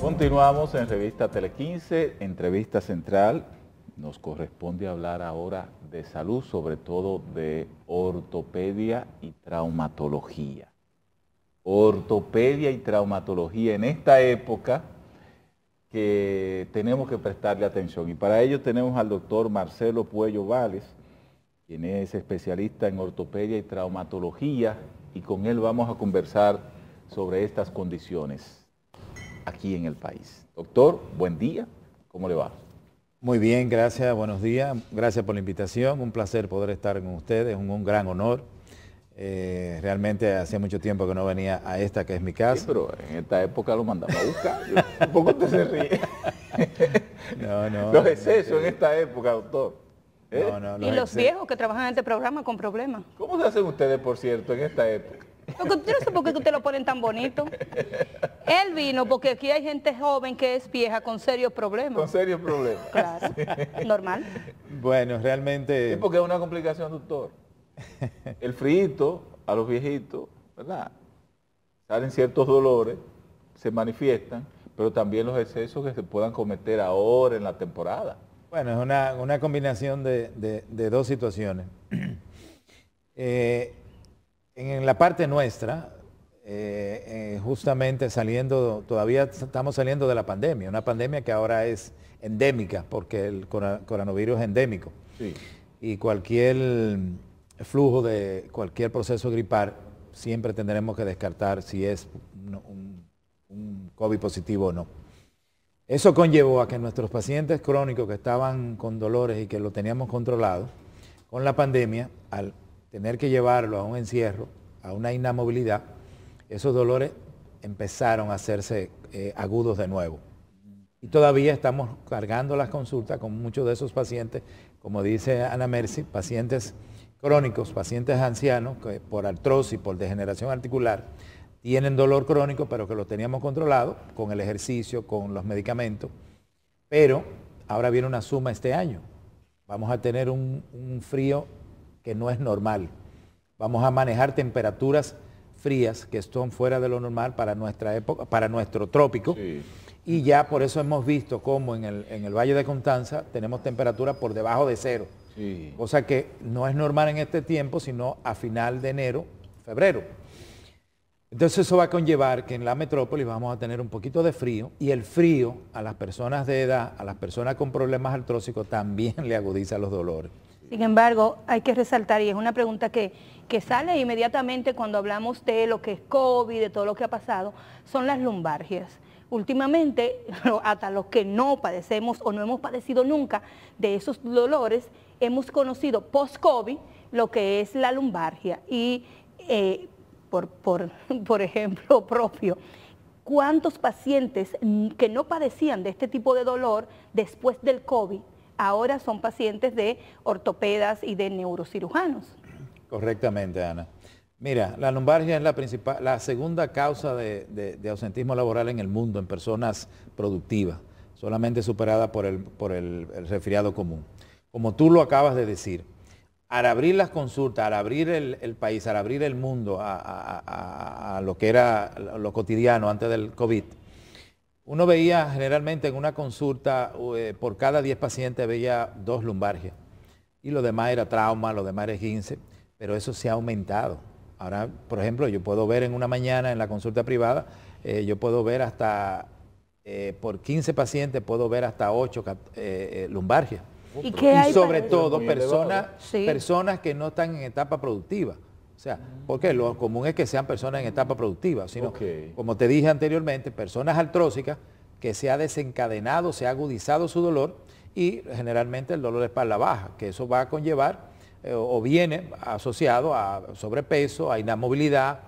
Continuamos en Revista Tele 15, entrevista central. Nos corresponde hablar ahora de salud, sobre todo de ortopedia y traumatología. Ortopedia y traumatología en esta época que tenemos que prestarle atención. Y para ello tenemos al doctor Marcelo Puello Vales, quien es especialista en ortopedia y traumatología, y con él vamos a conversar sobre estas condiciones aquí en el país. Doctor, buen día, ¿cómo le va? Muy bien, gracias, buenos días, gracias por la invitación, un placer poder estar con ustedes, un, gran honor. Eh, realmente hacía mucho tiempo que no venía a esta que es mi casa. pero en esta época lo mandaba a buscar. Un poco se ríe. no, no. Los en esta época, doctor. ¿Eh? y los viejos que trabajan en este programa con problemas. ¿Cómo se hacen ustedes, por cierto, en esta época? Yo no sé por qué te lo ponen tan bonito. Él vino porque aquí hay gente joven que es vieja con serios problemas. Con serios problemas. Claro, normal. Bueno, realmente... Es porque es una complicación, doctor. El frito a los viejitos, ¿verdad? Salen ciertos dolores, se manifiestan, pero también los excesos que se puedan cometer ahora en la temporada. Bueno, es una, combinación de, dos situaciones. Eh, en la parte nuestra, eh, eh, justamente saliendo, todavía estamos saliendo de la pandemia, una pandemia que ahora es endémica, porque el coronavirus es endémico. Y cualquier flujo de cualquier proceso gripar, siempre tendremos que descartar si es un, un COVID positivo o no. Eso conllevó a que nuestros pacientes crónicos que estaban con dolores y que lo teníamos controlado, con la pandemia, al tener que llevarlo a un encierro, a una inamovilidad, esos dolores empezaron a hacerse eh, agudos de nuevo. Y todavía estamos cargando las consultas con muchos de esos pacientes, como dice Ana Mercy, pacientes crónicos, pacientes ancianos que por artrosis, por degeneración articular, tienen dolor crónico, pero que lo teníamos controlado con el ejercicio, con los medicamentos. Pero ahora viene una suma este año. Vamos a tener un frío que no es normal. Vamos a manejar temperaturas frías que están fuera de lo normal para nuestra época, para nuestro trópico. Y ya por eso hemos visto cómo en el, Valle de Constanza tenemos temperaturas por debajo de cero. Sí. Cosa que no es normal en este tiempo, sino a final de enero, febrero. Entonces eso va a conllevar que en la metrópolis vamos a tener un poquito de frío y el frío a las personas de edad, a las personas con problemas artrósicos también le agudiza los dolores. Sin embargo, hay que resaltar, y es una pregunta que, sale inmediatamente cuando hablamos de lo que es COVID, de todo lo que ha pasado, son las lumbargias últimamente, hasta los que no padecemos o no hemos padecido nunca de esos dolores, hemos conocido post-COVID lo que es la lumbargia. Y eh, por, por, por, ejemplo propio, ¿cuántos pacientes que no padecían de este tipo de dolor después del COVID ahora son pacientes de ortopedas y de neurocirujanos. Correctamente, Ana. Mira, la lumbargia es la, principal, la segunda causa de, ausentismo laboral en el mundo en personas productivas, solamente superada por, el, por resfriado común. Como tú lo acabas de decir, al abrir las consultas, al abrir el, país, al abrir el mundo a, a, lo que era lo cotidiano antes del COVID, uno veía generalmente en una consulta, eh, por cada 10 pacientes veía dos lumbargias. Y lo demás era trauma, lo demás era 15, pero eso se ha aumentado. Ahora, por ejemplo, yo puedo ver en una mañana en la consulta privada, eh, yo puedo ver hasta, eh, por 15 pacientes puedo ver hasta 8 lumbargias. ¿Y, sobre todo personas que no están en etapa productiva. O sea, porque lo común es que sean personas en etapa productiva, sino, que, como te dije anteriormente, personas artrósicas que se ha desencadenado, se ha agudizado su dolor y generalmente el dolor de espalda baja, que eso va a conllevar eh, o viene asociado a sobrepeso, a inamovilidad,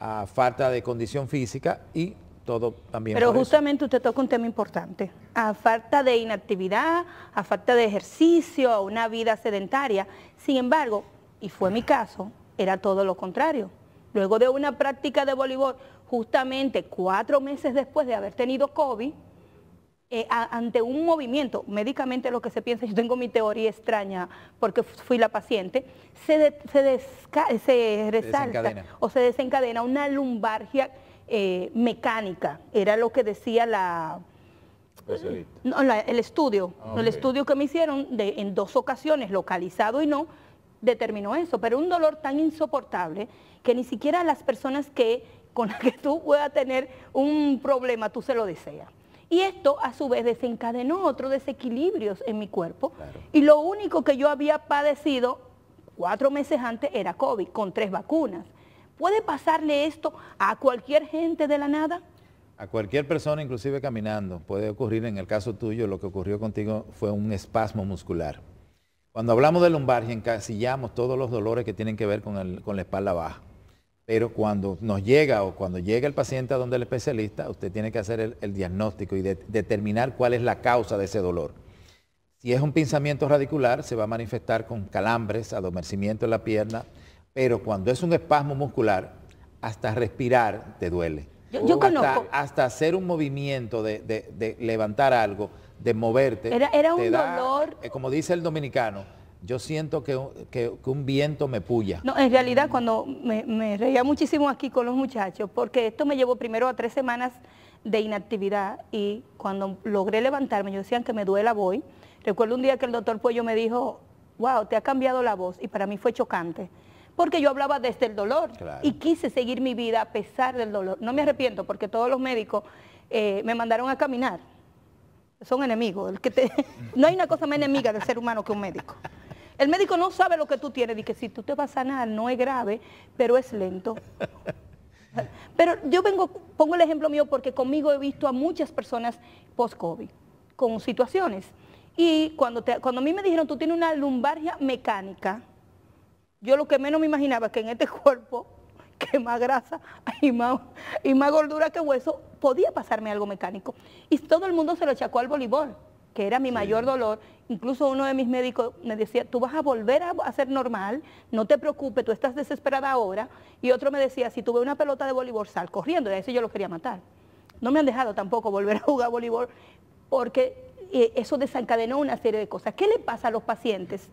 a falta de condición física y todo también. Pero justamente usted toca un tema importante, a falta de inactividad, a falta de ejercicio, a una vida sedentaria. Sin embargo, y fue mi caso, era todo lo contrario. Luego de una práctica de voleibol, justamente cuatro meses después de haber tenido COVID, eh, ante un movimiento, médicamente lo que se piensa, yo tengo mi teoría extraña porque fui la paciente, se, resalta o se desencadena una lumbargia eh, mecánica, era lo que decía la... el estudio, ah, el estudio que me hicieron de, en dos ocasiones, localizado y no, determinó eso, pero un dolor tan insoportable que ni siquiera las personas que, con las que tú puedas tener un problema, tú se lo deseas. Y esto a su vez desencadenó otros desequilibrios en mi cuerpo. Y lo único que yo había padecido cuatro meses antes era COVID, con tres vacunas. ¿Puede pasarle esto a cualquier gente de la nada? A cualquier persona, inclusive caminando, puede ocurrir, en el caso tuyo, lo que ocurrió contigo fue un espasmo muscular. Cuando hablamos de lumbargia, encasillamos todos los dolores que tienen que ver con, la espalda baja. Pero cuando nos llega o cuando llega el paciente a donde el especialista, usted tiene que hacer el, diagnóstico y determinar cuál es la causa de ese dolor. Si es un pinzamiento radicular, se va a manifestar con calambres, adormecimiento en la pierna, pero cuando es un espasmo muscular, hasta respirar te duele. Yo, hasta, conozco. hasta, hacer un movimiento de levantar algo, de moverte. Era, un dolor. Eh, como dice el dominicano, yo siento que, un viento me puya. No, en realidad cuando me, reía muchísimo aquí con los muchachos, porque esto me llevó primero a tres semanas de inactividad y cuando logré levantarme, yo decían que me duela voy. Recuerdo un día que el doctor Pollo me dijo, wow, te ha cambiado la voz y para mí fue chocante. Porque yo hablaba desde el dolor y quise seguir mi vida a pesar del dolor. No me arrepiento porque todos los médicos eh, me mandaron a caminar son enemigos. El que te... no hay una cosa más enemiga del ser humano que un médico. El médico no sabe lo que tú tienes, y que si tú te vas a sanar no es grave, pero es lento. Pero yo vengo, pongo el ejemplo mío porque conmigo he visto a muchas personas post-COVID con situaciones. Y cuando, te, cuando a mí me dijeron, tú tienes una lumbargia mecánica, yo lo que menos me imaginaba que en este cuerpo que más grasa y más, y más gordura que hueso, podía pasarme algo mecánico. Y todo el mundo se lo achacó al voleibol, que era mi mayor dolor. Incluso uno de mis médicos me decía, tú vas a volver a, ser normal, no te preocupes, tú estás desesperada ahora. Y otro me decía, si tuve una pelota de voleibol, sal corriendo. Y a eso yo lo quería matar. No me han dejado tampoco volver a jugar voleibol porque eh, eso desencadenó una serie de cosas. ¿Qué le pasa a los pacientes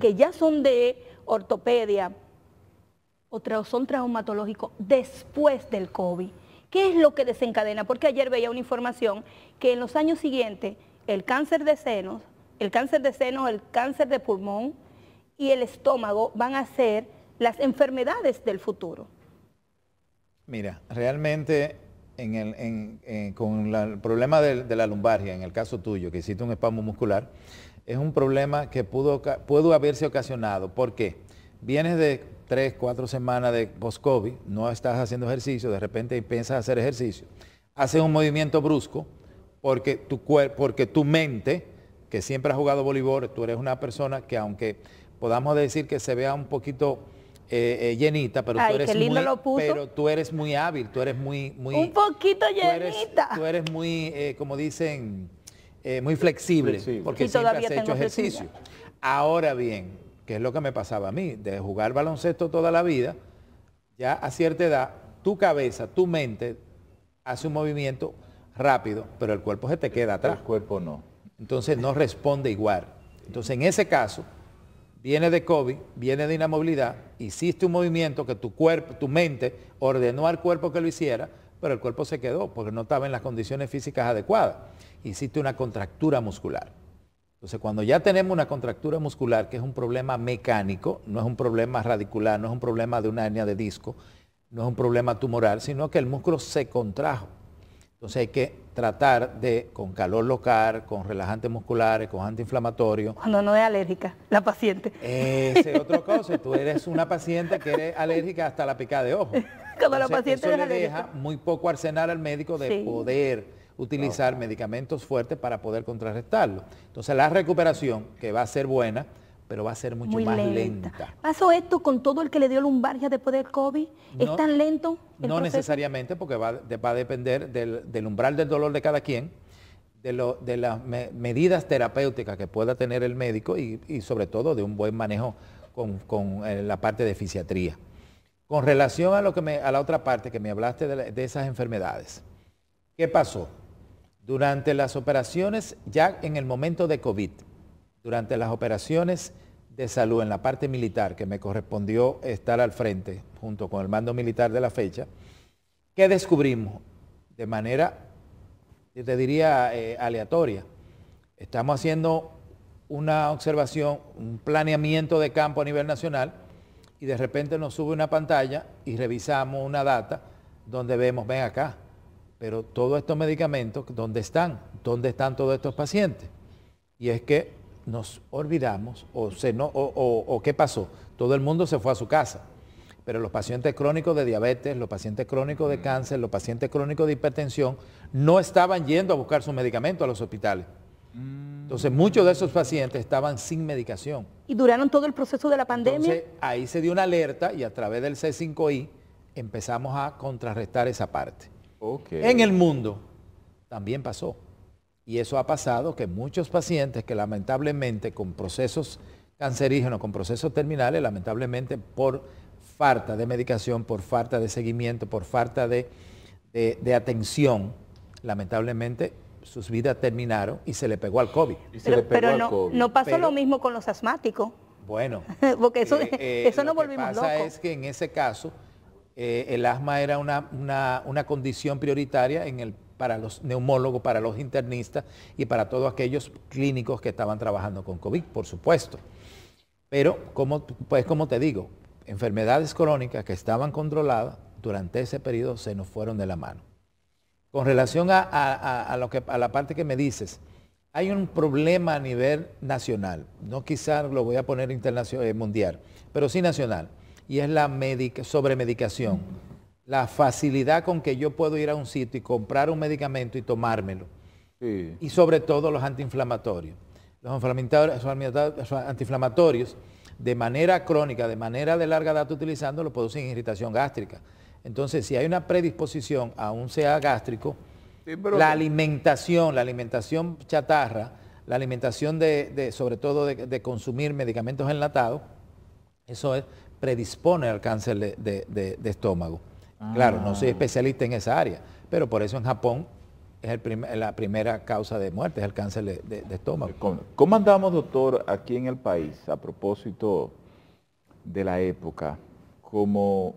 que ya son de ortopedia, o son traumatológicos después del COVID. ¿Qué es lo que desencadena? Porque ayer veía una información que en los años siguientes el cáncer de senos, el cáncer de senos, el cáncer de pulmón y el estómago van a ser las enfermedades del futuro. Mira, realmente con el problema de, la lumbargia, en el caso tuyo, que hiciste un espasmo muscular, es un problema que pudo, pudo haberse ocasionado. ¿Por qué? Vienes de tres, cuatro semanas de post-COVID, no estás haciendo ejercicio, de repente piensas hacer ejercicio, haces un movimiento brusco porque tu, porque tu mente, que siempre ha jugado voleibol, tú eres una persona que aunque podamos decir que se vea un poquito... Eh, eh, llenita, pero, tú eres muy, tú eres muy hábil, tú eres muy... un poquito llenita. Tú eres, muy, eh, como dicen, muy flexible, porque siempre has hecho ejercicio. Ahora bien, que es lo que me pasaba a mí, de jugar baloncesto toda la vida, ya a cierta edad, tu cabeza, tu mente hace un movimiento rápido, pero el cuerpo se te queda atrás. cuerpo no. Entonces no responde igual. Entonces en ese caso, viene de COVID, viene de inamovilidad, hiciste un movimiento que tu cuerpo, tu mente ordenó al cuerpo que lo hiciera, pero el cuerpo se quedó porque no estaba en las condiciones físicas adecuadas. Hiciste una contractura muscular. Entonces, cuando ya tenemos una contractura muscular, que es un problema mecánico, no es un problema radicular, no es un problema de una hernia de disco, no es un problema tumoral, sino que el músculo se contrajo. Entonces hay que tratar de, con calor local, con relajantes musculares, con antiinflamatorio. Cuando no es alérgica, la paciente. Ese es otra cosa. Tú eres una paciente que eres alérgica hasta la picada de ojo. Cuando la paciente eso le deja muy poco arsenal al médico de poder utilizar medicamentos fuertes para poder contrarrestarlo. Entonces la recuperación, que va a ser buena, pero va a ser mucho más lenta. ¿Pasó esto con todo el que le dio lumbargia después del COVID? ¿Es tan lento? no necesariamente, porque va, a depender del, umbral del dolor de cada quien, de, de las medidas terapéuticas que pueda tener el médico y, sobre todo de un buen manejo con, eh, la parte de fisiatría. Con relación a, lo que me, a la otra parte que me hablaste de, de esas enfermedades, ¿qué pasó? Durante las operaciones, ya en el momento de COVID, durante las operaciones de salud en la parte militar, que me correspondió estar al frente junto con el mando militar de la fecha, ¿qué descubrimos? De manera, yo te diría, eh, aleatoria. Estamos haciendo una observación, un planeamiento de campo a nivel nacional y de repente nos sube una pantalla y revisamos una data donde vemos, ven acá, pero todos estos medicamentos, ¿dónde están? ¿Dónde están todos estos pacientes? Y es que nos olvidamos o, se no, o, qué pasó. Todo el mundo se fue a su casa pero los pacientes crónicos de diabetes, los pacientes crónicos de mm. cáncer, los pacientes crónicos de hipertensión, no estaban yendo a buscar sus medicamentos a los hospitales. Mm. Entonces muchos de esos pacientes estaban sin medicación. ¿Y duraron todo el proceso de la pandemia? ahí se dio una alerta y a través del C5I empezamos a contrarrestar esa parte en el mundo, también pasó. Y eso ha pasado que muchos pacientes que lamentablemente con procesos cancerígenos, con procesos terminales, lamentablemente por falta de medicación, por falta de seguimiento, por falta de, atención, lamentablemente sus vidas terminaron y se le pegó al COVID. pero, no, no, pasó lo mismo con los asmáticos. Bueno, porque eh, eh, eso, no Lo que pasa es que en ese caso eh, el asma era una, condición prioritaria en el para los neumólogos, para los internistas y para todos aquellos clínicos que estaban trabajando con COVID, por supuesto. Pero, como, pues como te digo, enfermedades crónicas que estaban controladas durante ese periodo se nos fueron de la mano. Con relación a, lo que, a la parte que me dices, hay un problema a nivel nacional, no quizás lo voy a poner internacional, eh, mundial, pero sí nacional y es la sobremedicación. La facilidad con que yo puedo ir a un sitio y comprar un medicamento y tomármelo. Y sobre todo los antiinflamatorios. Los antiinflamatorios de manera crónica, de manera de larga data utilizándolo, producen irritación gástrica. Entonces, si hay una predisposición a un CA gástrico, la alimentación, la alimentación chatarra, la alimentación de, sobre todo de consumir medicamentos enlatados, eso es predispone al cáncer de, estómago. Ah. Claro, no soy especialista en esa área, pero por eso en Japón es la primera causa de muerte, es el cáncer de, estómago. ¿Cómo andamos, doctor, aquí en el país a propósito de la época? Como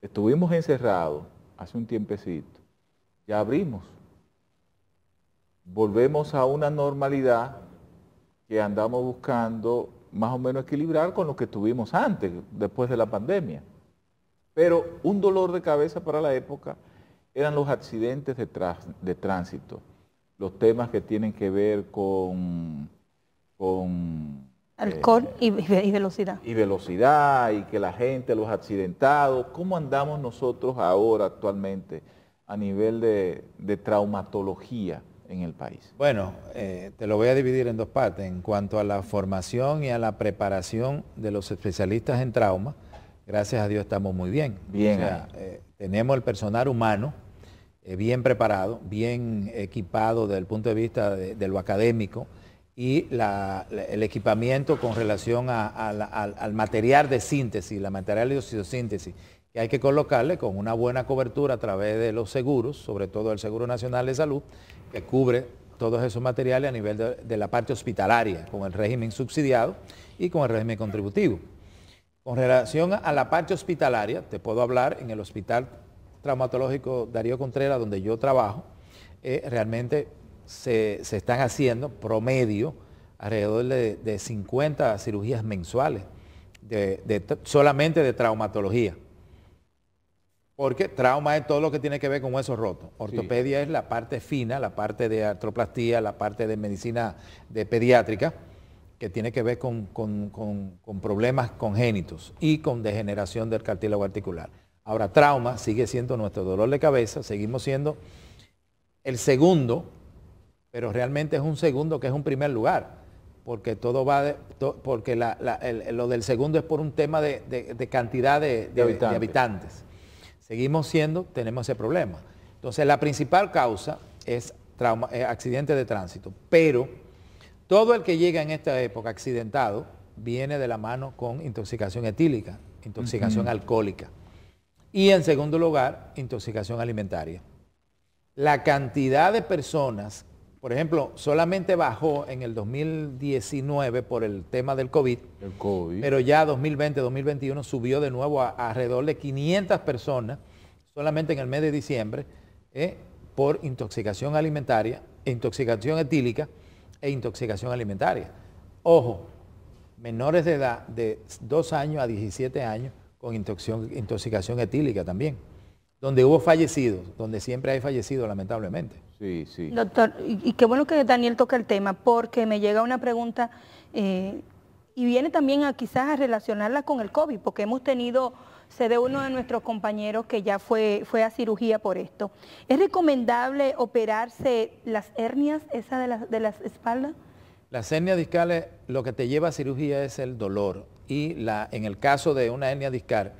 estuvimos encerrados hace un tiempecito, ya abrimos, volvemos a una normalidad que andamos buscando más o menos equilibrar con lo que tuvimos antes, después de la pandemia. Pero un dolor de cabeza para la época eran los accidentes de, de tránsito, los temas que tienen que ver con... Alcohol eh, y, y, velocidad. Y velocidad y que la gente, los accidentados, ¿cómo andamos nosotros ahora actualmente a nivel de, de traumatología? el país? Bueno, eh, te lo voy a dividir en dos partes. En cuanto a la formación y a la preparación de los especialistas en trauma, gracias a Dios estamos muy bien. Eh, tenemos el personal humano eh, bien preparado, bien equipado desde el punto de vista de, lo académico y el equipamiento con relación al, al, material de síntesis, la material de oxidosíntesis que hay que colocarle con una buena cobertura a través de los seguros, sobre todo el Seguro Nacional de Salud, que cubre todos esos materiales a nivel de, la parte hospitalaria, con el régimen subsidiado y con el régimen contributivo. Con relación a la parte hospitalaria, te puedo hablar en el Hospital Traumatológico Darío Contreras, donde yo trabajo, eh, realmente se, están haciendo promedio alrededor de, 50 cirugías mensuales, solamente de traumatología. Porque trauma es todo lo que tiene que ver con huesos rotos. Ortopedia es la parte fina, la parte de artroplastía, la parte de medicina de pediátrica, que tiene que ver con, problemas congénitos y con degeneración del cartílago articular. Ahora, trauma sigue siendo nuestro dolor de cabeza, seguimos siendo el segundo, pero realmente es un segundo que es un primer lugar, porque todo va, de, porque lo del segundo es por un tema de, cantidad de habitantes. habitantes seguimos siendo, tenemos ese problema. Entonces, la principal causa es trauma, eh, accidente de tránsito, pero todo el que llega en esta época accidentado viene de la mano con intoxicación etílica, intoxicación alcohólica y en segundo lugar, intoxicación alimentaria. La cantidad de personas por ejemplo, solamente bajó en el 2019 por el tema del COVID, pero ya 2020, 2021 subió de nuevo a, alrededor de 500 personas, solamente en el mes de diciembre, eh, por intoxicación alimentaria, intoxicación etílica e intoxicación alimentaria. Ojo, menores de edad de 2 años a 17 años con intoxicación etílica también donde hubo fallecidos, donde siempre hay fallecidos, lamentablemente. Sí, sí. Doctor, y, qué bueno que Daniel toca el tema, porque me llega una pregunta eh, y viene también quizás a relacionarla con el COVID, porque hemos tenido, se de uno de nuestros compañeros que ya fue, fue a cirugía por esto. ¿Es recomendable operarse las hernias, esa de, las de las espaldas? Las hernias discales, lo que te lleva a cirugía es el dolor y la, en el caso de una hernia discal,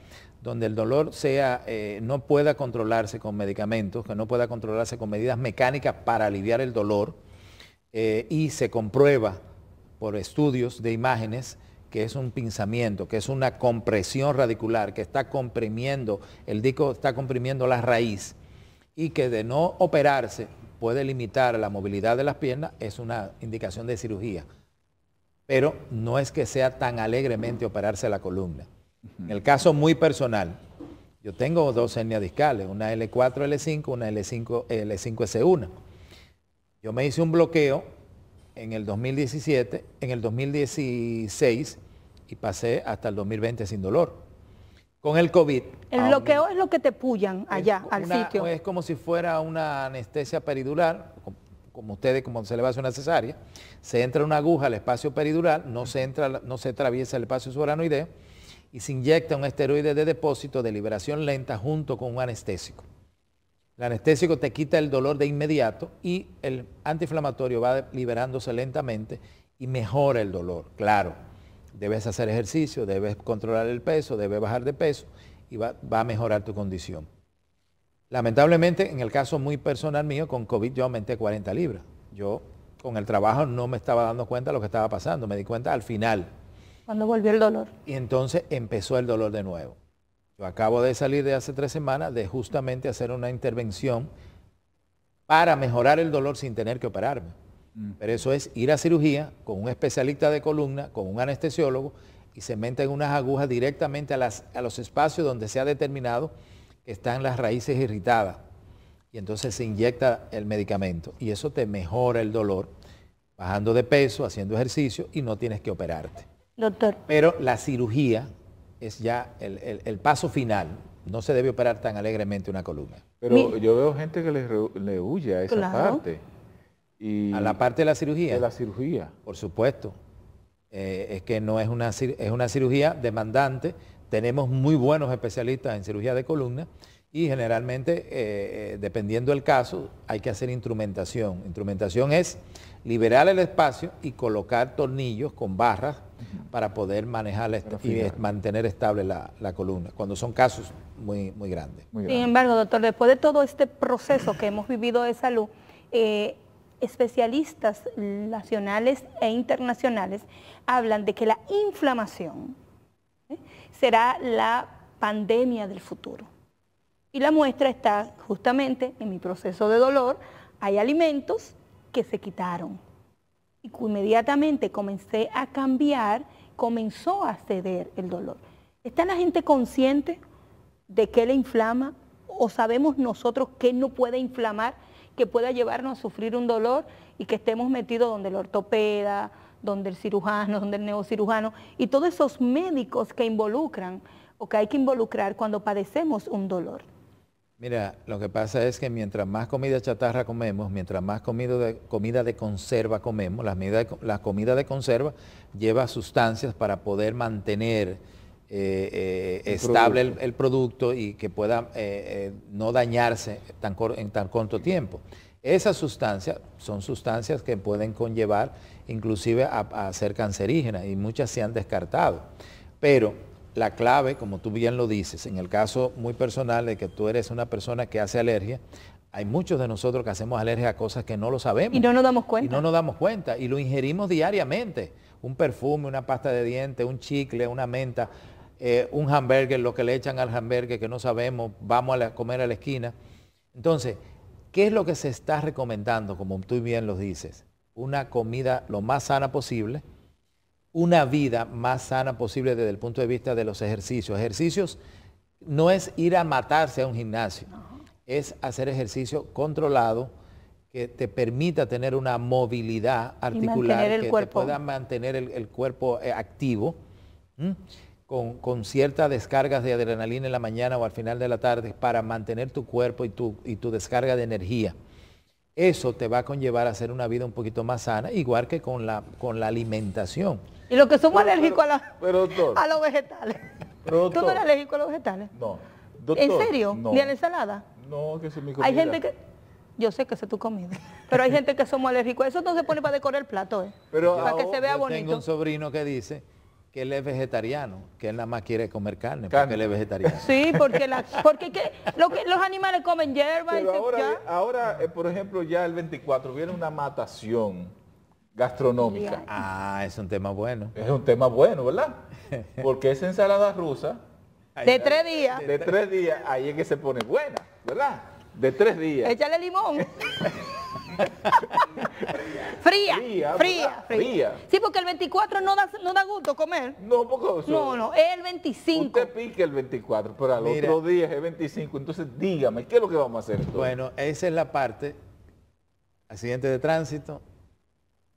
donde el dolor sea, eh, no pueda controlarse con medicamentos, que no pueda controlarse con medidas mecánicas para aliviar el dolor, eh, y se comprueba por estudios de imágenes que es un pinzamiento, que es una compresión radicular, que está comprimiendo, el disco está comprimiendo la raíz y que de no operarse puede limitar la movilidad de las piernas, es una indicación de cirugía. Pero no es que sea tan alegremente operarse la columna. En el caso muy personal, yo tengo dos hernias discales, una L4-L5, una L5-S1. l 5 Yo me hice un bloqueo en el 2017, en el 2016 y pasé hasta el 2020 sin dolor. Con el COVID. El bloqueo es lo que te pullan allá, al sitio. Es como si fuera una anestesia peridural, como ustedes, como se le va a hacer una cesárea. Se entra una aguja al espacio peridural, no se, entra, no se atraviesa el espacio subaranoideo y se inyecta un esteroide de depósito de liberación lenta junto con un anestésico. El anestésico te quita el dolor de inmediato y el antiinflamatorio va liberándose lentamente y mejora el dolor. Claro, debes hacer ejercicio, debes controlar el peso, debes bajar de peso y va, a mejorar tu condición. Lamentablemente, en el caso muy personal mío, con COVID yo aumenté 40 libras. Yo con el trabajo no me estaba dando cuenta de lo que estaba pasando, me di cuenta al final cuando volvió el dolor. Y entonces empezó el dolor de nuevo. Yo acabo de salir de hace tres semanas de justamente hacer una intervención para mejorar el dolor sin tener que operarme. Mm. Pero eso es ir a cirugía con un especialista de columna, con un anestesiólogo, y se meten unas agujas directamente a los espacios donde se ha determinado que están las raíces irritadas. Y entonces se inyecta el medicamento. Y eso te mejora el dolor, bajando de peso, haciendo ejercicio, y no tienes que operarte. Doctor. Pero la cirugía es ya el, paso final. No se debe operar tan alegremente una columna. Pero yo veo gente que le, le huye a esa parte. Y a la parte de la cirugía. De la cirugía. Por supuesto. Eh, es que no es una, es una cirugía demandante. Tenemos muy buenos especialistas en cirugía de columna y generalmente, eh, eh, dependiendo del caso, hay que hacer instrumentación. Instrumentación es liberar el espacio y colocar tornillos con barras para poder manejar y mantener estable la, columna, cuando son casos muy, muy grandes. Sin embargo, doctor, después de todo este proceso que hemos vivido de salud, eh, especialistas nacionales e internacionales hablan de que la inflamación será la pandemia del futuro. Y la muestra está justamente en mi proceso de dolor. Hay alimentos que se quitaron. Y inmediatamente comencé a cambiar, comenzó a ceder el dolor. ¿Está la gente consciente de qué le inflama? ¿O sabemos nosotros qué no puede inflamar, que pueda llevarnos a sufrir un dolor y que estemos metidos donde el ortopeda, donde el cirujano, donde el neocirujano? y todos esos médicos que involucran o que hay que involucrar cuando padecemos un dolor? Mira, lo que pasa es que mientras más comida chatarra comemos, mientras más comida de, comida de conserva comemos, la, la, comida de conserva lleva sustancias para poder mantener eh, eh, estable El, producto y que pueda eh, no dañarse en tan corto tiempo. Esas sustancias son sustancias que pueden conllevar inclusive a, ser cancerígenas y muchas se han descartado. Pero la clave, como tú bien lo dices, en el caso muy personal de que tú eres una persona que hace alergia, hay muchos de nosotros que hacemos alergia a cosas que no lo sabemos. Y no nos damos cuenta. Y no nos damos cuenta. Y lo ingerimos diariamente. Un perfume, una pasta de dientes, un chicle, una menta, eh, un hamburger, lo que le echan al hamburger que no sabemos, vamos a comer a la esquina. Entonces, ¿qué es lo que se está recomendando, como tú bien lo dices? Una comida lo más sana posible, una vida más sana posible desde el punto de vista de los ejercicios. Ejercicios no es ir a matarse a un gimnasio, es hacer ejercicio controlado que te permita tener una movilidad articular, que te pueda mantener el, cuerpo eh, activo. Con, ciertas descargas de adrenalina en la mañana o al final de la tarde para mantener tu cuerpo y y tu descarga de energía eso te va a conllevar a hacer una vida un poquito más sana, igual que con la, con la alimentación. Y los que somos alérgicos a, los vegetales. ¿Tú no eres alérgico a los vegetales? No. ¿En serio? No, ¿Ni la ensalada? No, que es mi comida. Hay gente que... Yo sé que es tu comida, pero hay gente que somos alérgicos. Eso no se pone para decorar el plato, ¿eh? para que se vea yo bonito. Tengo un sobrino que dice que él es vegetariano, que él nada más quiere comer carne, porque él es vegetariano. Sí, porque, porque lo que, los animales comen hierba. y ahora, eh, ahora eh, por ejemplo, ya el 24 viene una matación gastronómica. Ah, es un tema bueno. Es un tema bueno, ¿verdad? Porque esa ensalada rusa... de tres días. De tres días, ahí es que se pone buena, ¿verdad? De tres días. Échale limón. Fría, fría, fría, Sí, porque el 24 no da, no gusto comer. No, no, es el 25. Usted pique el 24, pero al otro día es el 25. Entonces dígame, ¿qué es lo que vamos a hacer? Bueno, esa es la parte. Accidente de tránsito,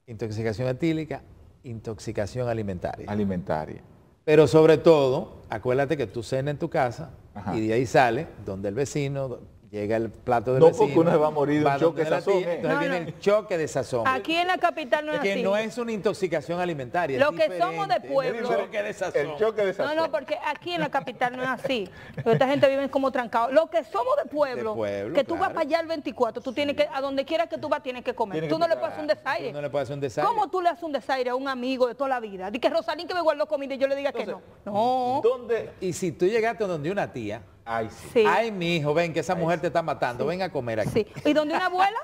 intoxicación etílica, intoxicación alimentaria. Alimentaria. Pero sobre todo, acuérdate que tú cena en tu casa y de ahí sale, donde el vecino, Llega el plato de No, vecino, porque uno va a morir choque de sazón. Eh. entonces viene el choque de sazón. Aquí en la capital no es, que no es una intoxicación alimentaria. Lo que somos de pueblo. El choque de, sazón. No, no, porque aquí en la capital no es así. esta gente vive como trancado. Lo que somos de pueblo, que tú vas para allá el 24, tú tienes que, a donde quieras que tú vas, tienes que comer. tú no le puedes hacer un desaire. no le un desaire. ¿Cómo tú le haces un desaire a un amigo de toda la vida? di que Rosalín que me guardó comida y yo le diga que no. No. ¿dónde? Y si tú llegaste donde una tía Ay, sí. Ay, mi hijo, ven que esa mujer te está matando, ven a comer aquí. ¿Y donde una abuela?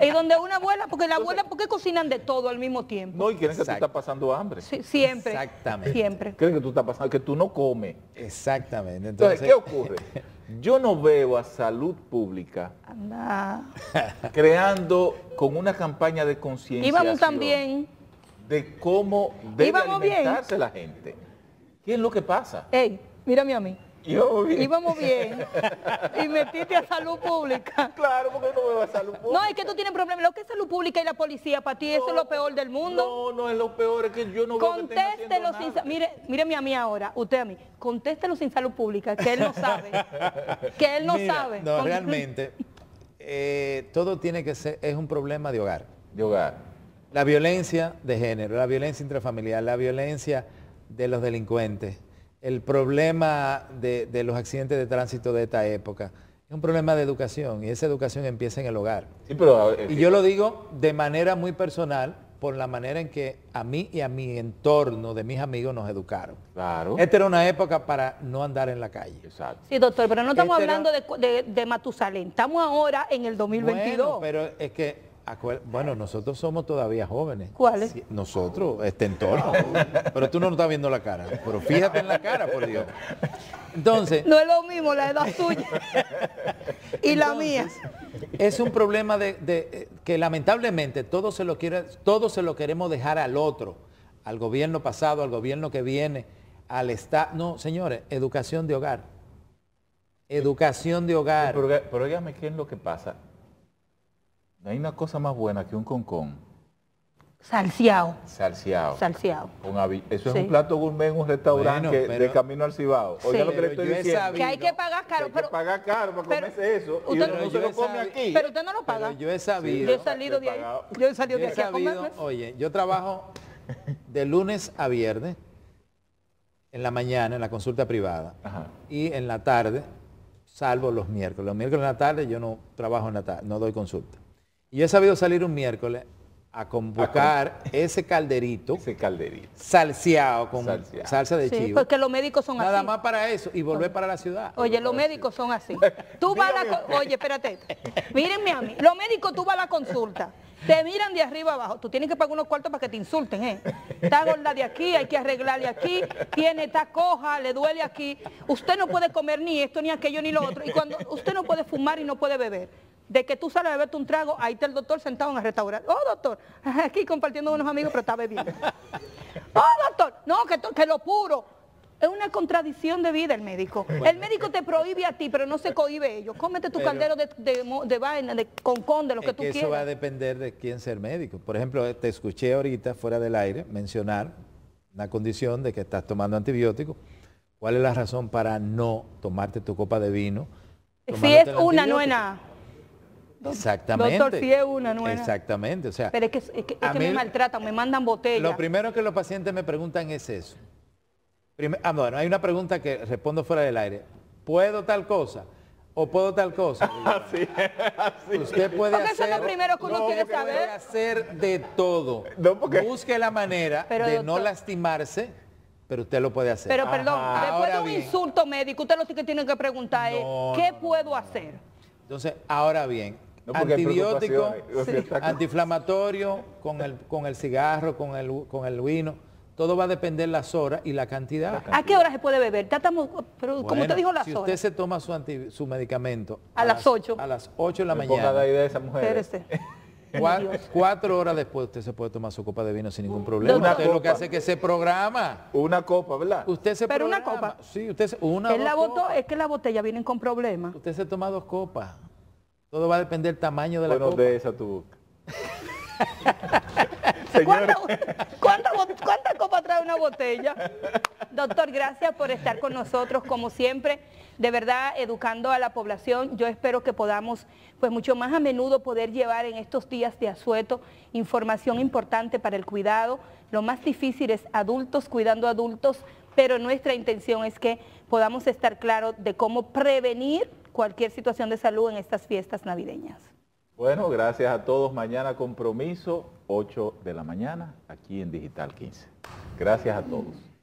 ¿Y donde una abuela? Porque la abuela, ¿por qué cocinan de todo al mismo tiempo? No, y creen que tú estás pasando hambre. siempre. Exactamente. Siempre. Creen que tú estás pasando, que tú no comes. Exactamente. Entonces, ¿qué ocurre? Yo no veo a salud pública creando con una campaña de conciencia. Íbamos también. De cómo debe alimentarse la gente. ¿Qué es lo que pasa? Ey, mírame a mí. Íbamos bien. bien. y metiste a salud pública. Claro, porque no me a salud pública. No, es que tú tienes problemas. Lo que es salud pública y la policía, para ti eso es lo peor del mundo. No, no es lo peor, es que yo no Contéstelo sin Mire, míreme a mí ahora, usted a mí. Contéstelo sin salud pública, que él no sabe. que él no sabe. No, realmente, eh, todo tiene que ser, es un problema de hogar. De hogar. La violencia de género, la violencia intrafamiliar, la violencia de los delincuentes el problema de, los accidentes de tránsito de esta época. Es un problema de educación y esa educación empieza en el hogar. y yo lo digo de manera muy personal por la manera en que a mí y a mi entorno de mis amigos nos educaron. Claro. Esta era una época para no andar en la calle. Exacto. Sí, doctor, pero no estamos este hablando de, de, de, Matusalén, estamos ahora en el 2022. Bueno, pero es que bueno, nosotros somos todavía jóvenes. ¿Cuáles? nosotros, este entorno. Pero tú no nos estás viendo la cara. Pero fíjate en la cara, por Dios. Entonces. No es lo mismo la edad suya y la mía. Es un problema de, eh, que lamentablemente todos se, lo se lo queremos dejar al otro, al gobierno pasado, al gobierno que viene, al Estado. No, señores, educación de hogar. Educación de hogar. Pero, pero qué es lo que pasa no hay una cosa más buena que un concón. Salciado. Salciado. Salseado. eso es un plato gourmet en un restaurante de camino al Cibao. Oiga lo que le estoy diciendo. que hay que pagar caro. pero, hay que pagar caro para pero, comerse eso. Usted, y usted no se lo come aquí. Pero usted no lo paga. yo he sabido. yo he salido de ahí. Yo he salido de aquí Oye, yo trabajo de lunes a viernes en la mañana en la consulta privada y en la tarde, salvo los miércoles. Los miércoles en la tarde yo no trabajo en la tarde, no doy consulta yo he sabido salir un miércoles a convocar ese calderito. Ese calderito. Salseado con salsa de sí, chivo. Porque los médicos son así. Nada más para eso y volver para la ciudad. Oye, los médicos son así. Tú vas a Oye, espérate. Mírenme a mí. Los médicos tú vas a la consulta. Te miran de arriba abajo. Tú tienes que pagar unos cuartos para que te insulten, ¿eh? Está gorda de aquí, hay que arreglarle aquí, tiene esta coja, le duele aquí. Usted no puede comer ni esto, ni aquello, ni lo otro. Y cuando usted no puede fumar y no puede beber de que tú sales a beberte un trago, ahí está el doctor sentado en el restaurante. Oh, doctor, aquí compartiendo con unos amigos, pero está bebiendo. Oh, doctor, no, que, que lo puro. Es una contradicción de vida el médico. El médico te prohíbe a ti, pero no se cohíbe ellos. Cómete tu caldero de, vaina, de concón, de lo que tú que quieras. Eso va a depender de quién ser el médico. Por ejemplo, eh, te escuché ahorita, fuera del aire, mencionar una condición de que estás tomando antibióticos. ¿Cuál es la razón para no tomarte tu copa de vino? Si es una, no es nada. Exactamente. una, Exactamente. sea, Pero es que, es que, me maltratan, me mandan botellas. Lo primero que los pacientes me preguntan es eso. Primer, ah, bueno, hay una pregunta que respondo fuera del aire. ¿Puedo tal cosa? ¿O puedo tal cosa? así Usted puede hacer... Eso es lo primero que uno quiere saber. Puede hacer de todo. Busque la manera de no lastimarse pero usted lo puede hacer. Pero perdón, después de un insulto médico, usted lo que tiene que preguntar es, ¿qué puedo hacer? Entonces, ahora bien, antibiótico, antiinflamatorio, con el, con el cigarro, con el, con el vino. Todo va a depender las horas y la cantidad. ¿A qué hora se puede beber? Tratamos, pero como te dijo, las horas. Si usted se toma su, medicamento a, las 8. A las 8 de la mañana. De de esa Cuatro, horas después usted se puede tomar su copa de vino sin ningún problema. usted lo que hace es que se programa. Una copa, ¿verdad? Usted se Pero una copa. Sí, usted una es, la es que las botellas vienen con problemas. Usted se toma dos copas. Todo va a depender del tamaño de la bueno, de esa tu boca. ¿Cuánta, copa trae una botella? Doctor, gracias por estar con nosotros, como siempre, de verdad, educando a la población. Yo espero que podamos, pues mucho más a menudo, poder llevar en estos días de asueto información importante para el cuidado. Lo más difícil es adultos cuidando adultos, pero nuestra intención es que podamos estar claros de cómo prevenir cualquier situación de salud en estas fiestas navideñas. Bueno, gracias a todos. Mañana compromiso, 8 de la mañana, aquí en Digital 15. Gracias a todos.